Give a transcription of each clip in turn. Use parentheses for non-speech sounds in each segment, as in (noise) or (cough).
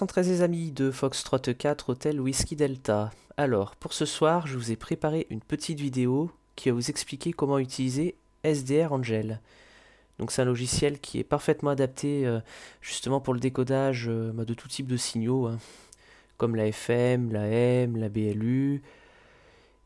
113 les amis de Foxtrot 4 Hotel Whisky Delta. Alors, pour ce soir, je vous ai préparé une petite vidéo qui va vous expliquer comment utiliser SDR Angel. Donc c'est un logiciel qui est parfaitement adapté euh, justement pour le décodage euh, bah, de tout type de signaux, hein. comme la FM, la M, la BLU,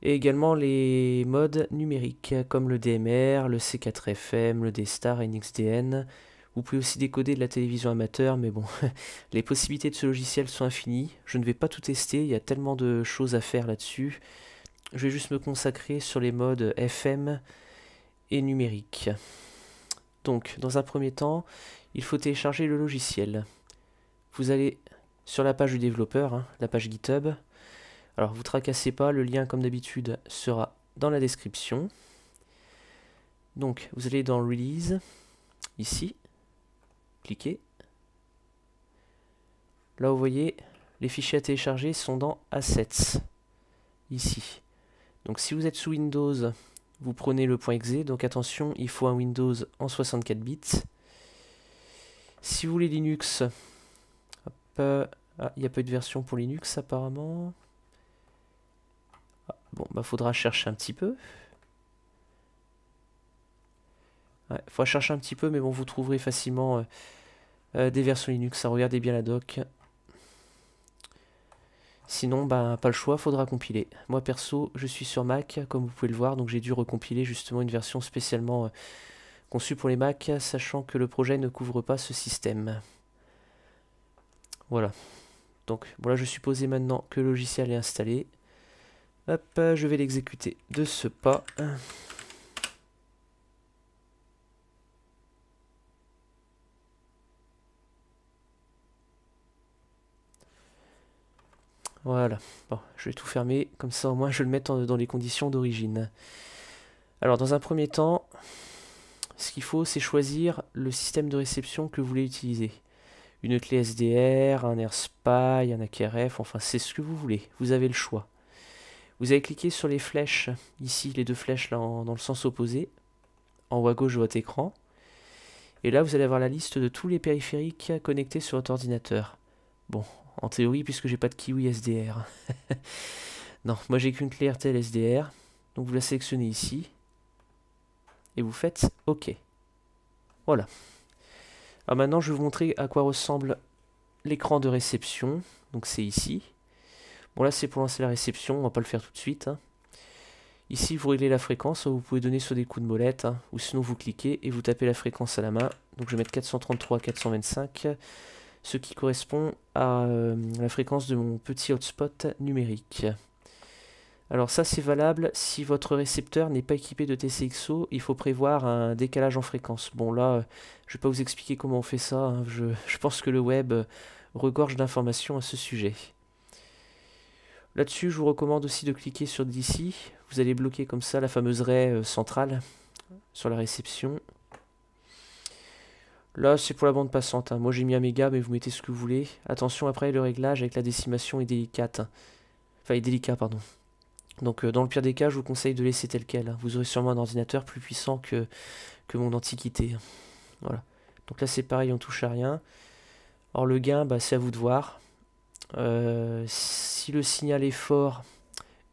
et également les modes numériques, comme le DMR, le C4FM, le DSTAR et NXDN, vous pouvez aussi décoder de la télévision amateur, mais bon, (laughs) les possibilités de ce logiciel sont infinies. Je ne vais pas tout tester, il y a tellement de choses à faire là-dessus. Je vais juste me consacrer sur les modes FM et numérique. Donc, dans un premier temps, il faut télécharger le logiciel. Vous allez sur la page du développeur, hein, la page GitHub. Alors, vous tracassez pas, le lien, comme d'habitude, sera dans la description. Donc, vous allez dans Release, ici, cliquez. Là, vous voyez, les fichiers à télécharger sont dans Assets, ici. Donc si vous êtes sous Windows, vous prenez le .exe, donc attention, il faut un Windows en 64 bits. Si vous voulez Linux, euh, ah, il n'y a pas eu de version pour Linux apparemment. Ah, bon, bah faudra chercher un petit peu. Il faudra chercher un petit peu, mais bon, vous trouverez facilement euh, euh, des versions Linux. Ça, regardez bien la doc. Sinon, ben, pas le choix, faudra compiler. Moi, perso, je suis sur Mac, comme vous pouvez le voir, donc j'ai dû recompiler justement une version spécialement euh, conçue pour les Mac, sachant que le projet ne couvre pas ce système. Voilà. Donc, voilà, je suppose maintenant que le logiciel est installé. Hop, je vais l'exécuter de ce pas. Voilà, bon, je vais tout fermer, comme ça au moins je le mettre dans les conditions d'origine. Alors dans un premier temps, ce qu'il faut c'est choisir le système de réception que vous voulez utiliser. Une clé SDR, un AirSpy, un AKRF, enfin c'est ce que vous voulez, vous avez le choix. Vous allez cliquer sur les flèches, ici les deux flèches là, dans le sens opposé, en haut à gauche de votre écran. Et là vous allez avoir la liste de tous les périphériques connectés sur votre ordinateur. Bon, en théorie, puisque j'ai pas de kiwi SDR. (laughs) non, moi j'ai qu'une clé RTL SDR. Donc vous la sélectionnez ici. Et vous faites OK. Voilà. Alors maintenant, je vais vous montrer à quoi ressemble l'écran de réception. Donc c'est ici. Bon là, c'est pour lancer la réception. On va pas le faire tout de suite. Hein. Ici, vous réglez la fréquence. Vous pouvez donner sur des coups de molette. Hein, ou sinon, vous cliquez et vous tapez la fréquence à la main. Donc je vais mettre 433, 425 ce qui correspond à euh, la fréquence de mon petit hotspot numérique. Alors ça c'est valable si votre récepteur n'est pas équipé de TCXO, il faut prévoir un décalage en fréquence. Bon là, euh, je ne vais pas vous expliquer comment on fait ça, hein. je, je, pense que le web euh, regorge d'informations à ce sujet. Là-dessus, je vous recommande aussi de cliquer sur d'ici, vous allez bloquer comme ça la fameuse raie centrale sur la réception. Là, c'est pour la bande passante. Hein. Moi, j'ai mis un méga, mais vous mettez ce que vous voulez. Attention, après, le réglage avec la décimation est délicate. Enfin, est délicat, pardon. Donc, euh, dans le pire des cas, je vous conseille de laisser tel quel. Hein. Vous aurez sûrement un ordinateur plus puissant que, que mon antiquité. Hein. Voilà. Donc là, c'est pareil, on touche à rien. Or, le gain, bah, c'est à vous de voir. Euh, si le signal est fort,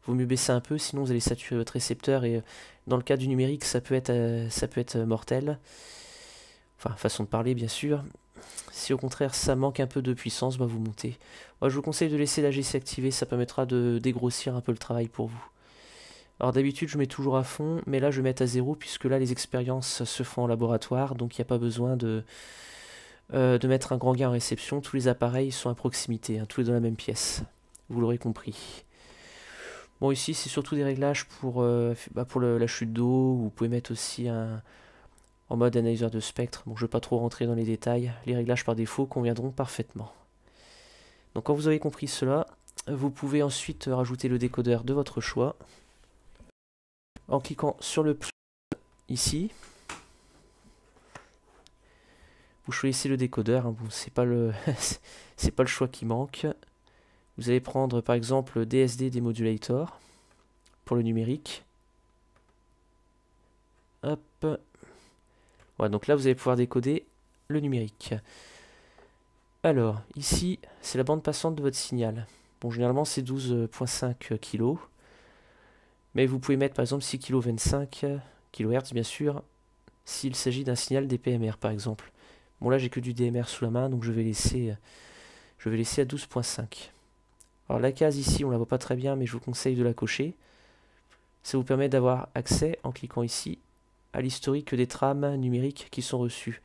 vaut mieux baisser un peu, sinon vous allez saturer votre récepteur. Et euh, dans le cas du numérique, ça peut être, ça peut être mortel. Enfin, façon de parler, bien sûr. Si au contraire ça manque un peu de puissance, bah vous montez. Moi, je vous conseille de laisser la GC activée, ça permettra de dégrossir un peu le travail pour vous. Alors d'habitude je mets toujours à fond, mais là je vais mettre à zéro puisque là les expériences se font en laboratoire, donc il n'y a pas besoin de, euh, de mettre un grand gain en réception. Tous les appareils sont à proximité, hein, tous les dans la même pièce. Vous l'aurez compris. Bon ici c'est surtout des réglages pour, euh, bah, pour la chute d'eau, vous pouvez mettre aussi un, en mode analyseur de spectre. Bon, je ne vais pas trop rentrer dans les détails, les réglages par défaut conviendront parfaitement. Donc quand vous avez compris cela, vous pouvez ensuite rajouter le décodeur de votre choix en cliquant sur le plus ici. Vous choisissez le décodeur, hein, bon, c'est pas le (laughs) c'est pas le choix qui manque. Vous allez prendre par exemple DSD Demodulator pour le numérique. Hop, donc là, vous allez pouvoir décoder le numérique. Alors, ici, c'est la bande passante de votre signal. Bon, généralement, c'est 12.5 kg. Mais vous pouvez mettre, par exemple, 6 kg 25 kHz, bien sûr, s'il s'agit d'un signal DPMR, par exemple. Bon, là, j'ai que du DMR sous la main, donc je vais laisser, je vais laisser à 12.5. Alors, la case ici, on la voit pas très bien, mais je vous conseille de la cocher. Ça vous permet d'avoir accès, en cliquant ici, à l'historique des trames numériques qui sont reçues.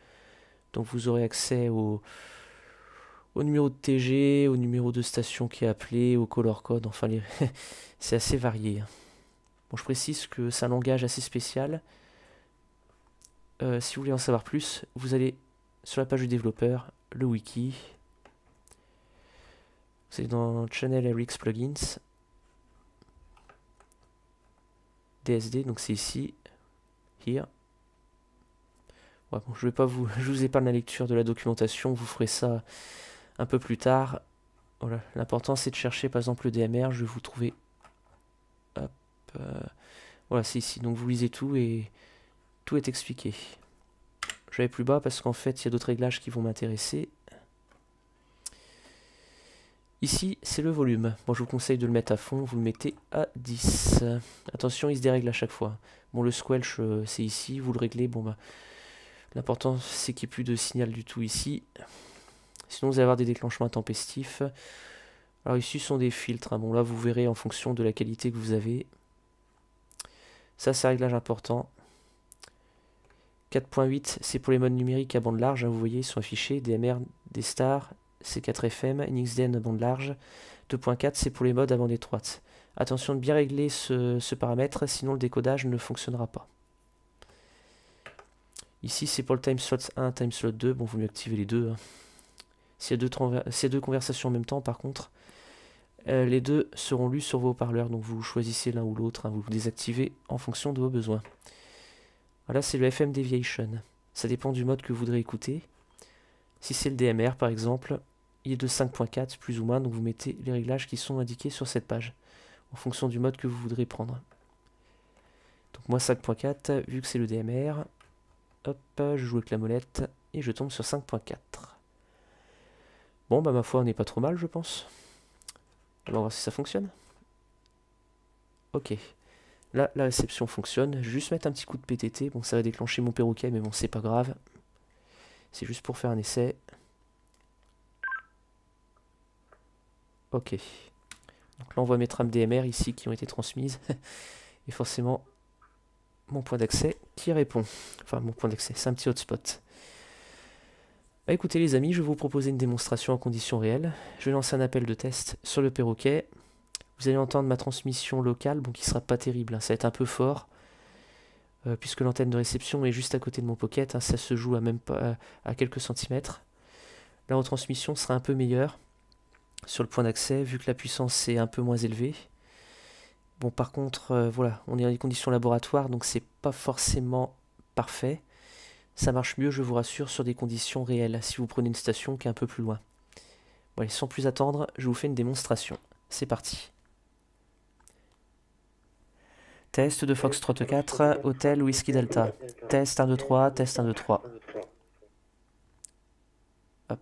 Donc vous aurez accès au, au numéro de TG, au numéro de station qui est appelé, au color code, enfin (laughs) c'est assez varié. Bon, je précise que c'est un langage assez spécial. Euh, si vous voulez en savoir plus, vous allez sur la page du développeur, le wiki. Vous allez dans Channel RX Plugins. DSD, donc c'est ici je vais pas vous, (laughs) je vous épargne la lecture de la documentation, vous ferez ça un peu plus tard. Voilà, oh l'important c'est de chercher par exemple le DMR, je vais vous trouver. Euh, voilà, c'est ici. Donc vous lisez tout et tout est expliqué. Je vais plus bas parce qu'en fait il y a d'autres réglages qui vont m'intéresser. Ici, c'est le volume. Bon, je vous conseille de le mettre à fond, vous le mettez à 10. Attention, il se dérègle à chaque fois. Bon, le squelch, euh, c'est ici, vous le réglez, bon bah... L'important, c'est qu'il n'y ait plus de signal du tout ici. Sinon, vous allez avoir des déclenchements intempestifs. Alors ici, sont des filtres. Hein. Bon, là, vous verrez en fonction de la qualité que vous avez. Ça, c'est un réglage important. 4.8, c'est pour les modes numériques à bande large. Hein. vous voyez, ils sont affichés. DMR, des stars, C4FM, NXDN bande large. 2.4, c'est pour les modes à bande étroite. Attention de bien régler ce, paramètre, sinon le décodage ne fonctionnera pas. Ici, c'est pour le time slot 1, time slot 2. Bon, vous mieux activer les deux. Hein. Si S'il y a deux, conversations en même temps, par contre, euh, les deux seront lus sur vos parleurs Donc vous choisissez l'un ou l'autre, hein. vous, vous désactivez en fonction de vos besoins. Voilà, c'est le FM Deviation. Ça dépend du mode que vous voudrez écouter. Si c'est le DMR, par exemple, il est de 5.4 plus ou moins, donc vous mettez les réglages qui sont indiqués sur cette page, en fonction du mode que vous voudrez prendre. Donc moi 5.4, vu que c'est le DMR, hop, je joue avec la molette, et je tombe sur 5.4. Bon, bah ma foi, on n'est pas trop mal, je pense. On va voir si ça fonctionne. Ok. Là, la réception fonctionne. juste mettre un petit coup de PTT. Bon, ça va déclencher mon perroquet, mais bon, c'est pas grave. C'est juste pour faire un essai. Ok. Donc là, on voit mes trames DMR ici qui ont été transmises. (laughs) Et forcément, mon point d'accès qui répond. Enfin, mon point d'accès, c'est un petit hotspot. Bah écoutez les amis, je vais vous proposer une démonstration en conditions réelles. Je vais lancer un appel de test sur le perroquet. Vous allez entendre ma transmission locale, bon qui sera pas terrible, hein, ça va être un peu fort. Euh, puisque l'antenne de réception est juste à côté de mon pocket, hein, ça se joue à même euh, à quelques centimètres. La retransmission sera un peu meilleure sur le point d'accès, vu que la puissance est un peu moins élevée. Bon, par contre, euh, voilà, on est dans des conditions laboratoires, donc c'est pas forcément parfait. Ça marche mieux, je vous rassure, sur des conditions réelles, si vous prenez une station qui est un peu plus loin. Bon, sans plus attendre, je vous fais une démonstration. C'est parti. Test de fox 34 Hôtel Whisky Delta. Test 1, 2, 3, test 1, 2, 3.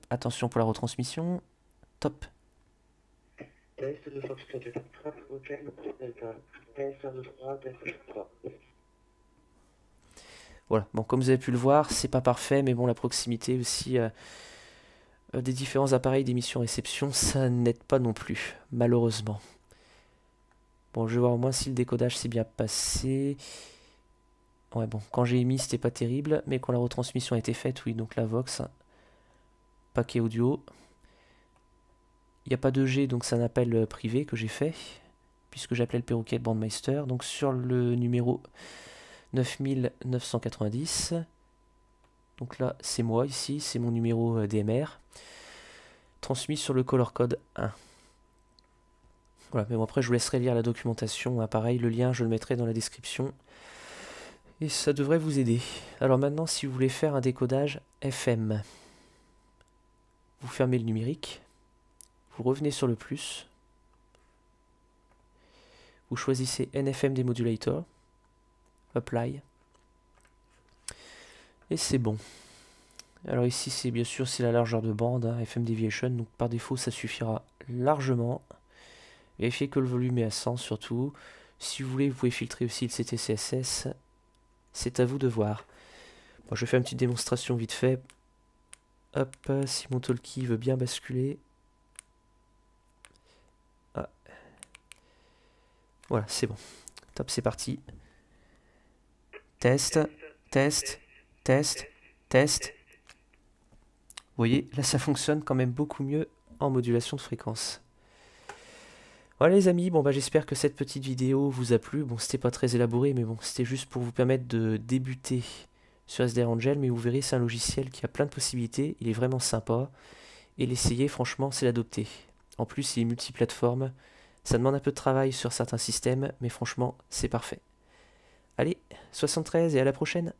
attention pour la retransmission. Top. Voilà, bon, comme vous avez pu le voir, c'est pas parfait, mais bon, la proximité aussi euh, euh, des différents appareils d'émission-réception, ça n'aide pas non plus, malheureusement. Bon, je vais voir au moins si le décodage s'est bien passé. Ouais, bon, quand j'ai émis, c'était pas terrible, mais quand la retransmission a été faite, oui, donc la Vox, paquet audio, il n'y a pas de G, donc c'est un appel euh, privé que j'ai fait, puisque j'appelais le perroquet Bandmeister. Donc sur le numéro 9990, donc là c'est moi ici, c'est mon numéro euh, DMR, transmis sur le color code 1. Voilà, mais bon, après je vous laisserai lire la documentation, hein, pareil, le lien je le mettrai dans la description. Et ça devrait vous aider. Alors maintenant, si vous voulez faire un décodage FM, vous fermez le numérique, vous revenez sur le plus. Vous choisissez NFM Demodulator. Apply. Et c'est bon. Alors ici, c'est bien sûr c'est la largeur de bande, hein. FM Deviation, donc par défaut, ça suffira largement. Vérifiez que le volume est à 100 surtout. Si vous voulez, vous pouvez filtrer aussi le CTCSS. C'est à vous de voir. Bon, je fais une petite démonstration vite fait. Hop, si mon talkie veut bien basculer, Voilà, c'est bon. Top, c'est parti. Test, test, test, test. Vous voyez, là ça fonctionne quand même beaucoup mieux en modulation de fréquence. Voilà les amis, bon bah j'espère que cette petite vidéo vous a plu. Bon c'était pas très élaboré mais bon c'était juste pour vous permettre de débuter sur SDR Angel mais vous verrez c'est un logiciel qui a plein de possibilités, il est vraiment sympa et l'essayer franchement c'est l'adopter. En plus il est multiplateforme, ça demande un peu de travail sur certains systèmes, mais franchement, c'est parfait. Allez, 73 et à la prochaine